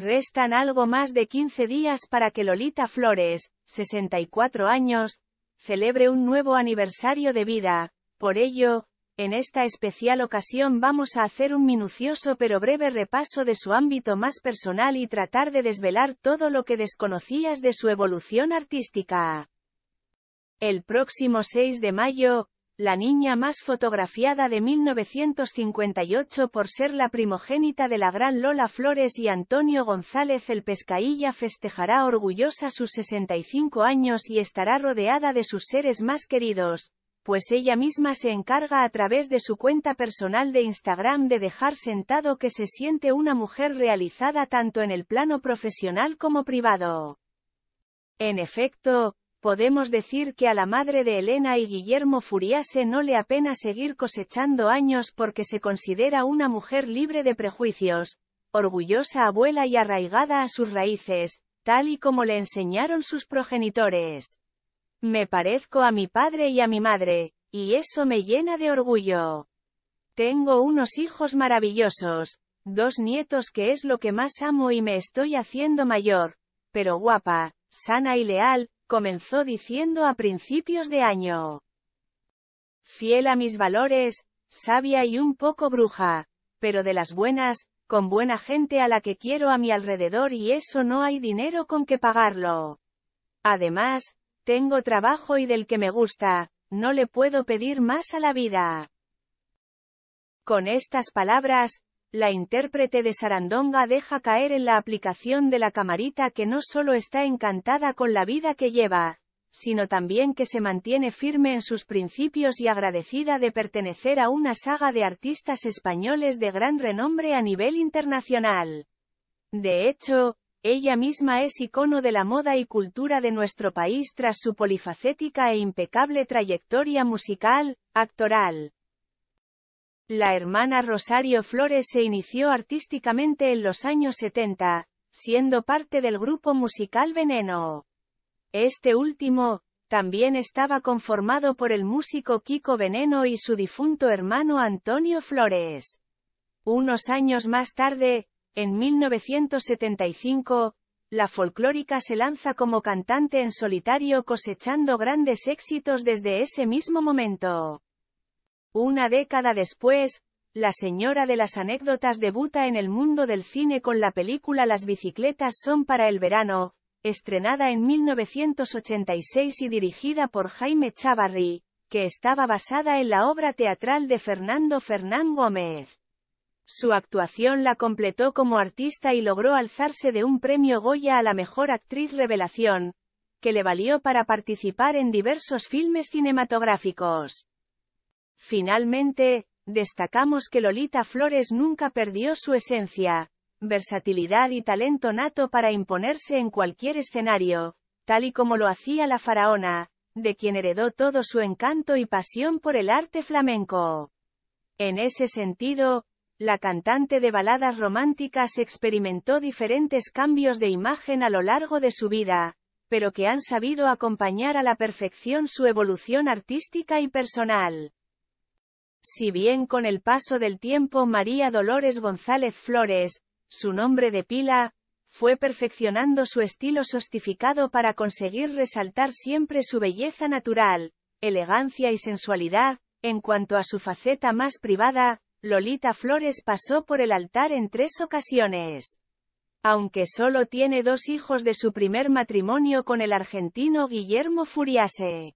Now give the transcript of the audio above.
Restan algo más de 15 días para que Lolita Flores, 64 años, celebre un nuevo aniversario de vida. Por ello, en esta especial ocasión vamos a hacer un minucioso pero breve repaso de su ámbito más personal y tratar de desvelar todo lo que desconocías de su evolución artística. El próximo 6 de mayo, la niña más fotografiada de 1958 por ser la primogénita de la gran Lola Flores y Antonio González el Pescailla festejará orgullosa sus 65 años y estará rodeada de sus seres más queridos, pues ella misma se encarga a través de su cuenta personal de Instagram de dejar sentado que se siente una mujer realizada tanto en el plano profesional como privado. En efecto, podemos decir que a la madre de Elena y Guillermo Furiase no le apena seguir cosechando años porque se considera una mujer libre de prejuicios, orgullosa abuela y arraigada a sus raíces, tal y como le enseñaron sus progenitores. Me parezco a mi padre y a mi madre, y eso me llena de orgullo. Tengo unos hijos maravillosos, dos nietos que es lo que más amo y me estoy haciendo mayor, pero guapa, sana y leal, comenzó diciendo a principios de año. Fiel a mis valores, sabia y un poco bruja, pero de las buenas, con buena gente a la que quiero a mi alrededor y eso no hay dinero con que pagarlo. Además, tengo trabajo y del que me gusta, no le puedo pedir más a la vida. Con estas palabras, la intérprete de Sarandonga deja caer en la aplicación de la camarita que no solo está encantada con la vida que lleva, sino también que se mantiene firme en sus principios y agradecida de pertenecer a una saga de artistas españoles de gran renombre a nivel internacional. De hecho, ella misma es icono de la moda y cultura de nuestro país tras su polifacética e impecable trayectoria musical, actoral, la hermana Rosario Flores se inició artísticamente en los años 70, siendo parte del grupo musical Veneno. Este último, también estaba conformado por el músico Kiko Veneno y su difunto hermano Antonio Flores. Unos años más tarde, en 1975, la folclórica se lanza como cantante en solitario cosechando grandes éxitos desde ese mismo momento. Una década después, la señora de las anécdotas debuta en el mundo del cine con la película Las bicicletas son para el verano, estrenada en 1986 y dirigida por Jaime Chavarri, que estaba basada en la obra teatral de Fernando Fernán Gómez. Su actuación la completó como artista y logró alzarse de un premio Goya a la mejor actriz revelación, que le valió para participar en diversos filmes cinematográficos. Finalmente, destacamos que Lolita Flores nunca perdió su esencia, versatilidad y talento nato para imponerse en cualquier escenario, tal y como lo hacía la faraona, de quien heredó todo su encanto y pasión por el arte flamenco. En ese sentido, la cantante de baladas románticas experimentó diferentes cambios de imagen a lo largo de su vida, pero que han sabido acompañar a la perfección su evolución artística y personal. Si bien con el paso del tiempo María Dolores González Flores, su nombre de pila, fue perfeccionando su estilo sostificado para conseguir resaltar siempre su belleza natural, elegancia y sensualidad, en cuanto a su faceta más privada, Lolita Flores pasó por el altar en tres ocasiones. Aunque solo tiene dos hijos de su primer matrimonio con el argentino Guillermo Furiase.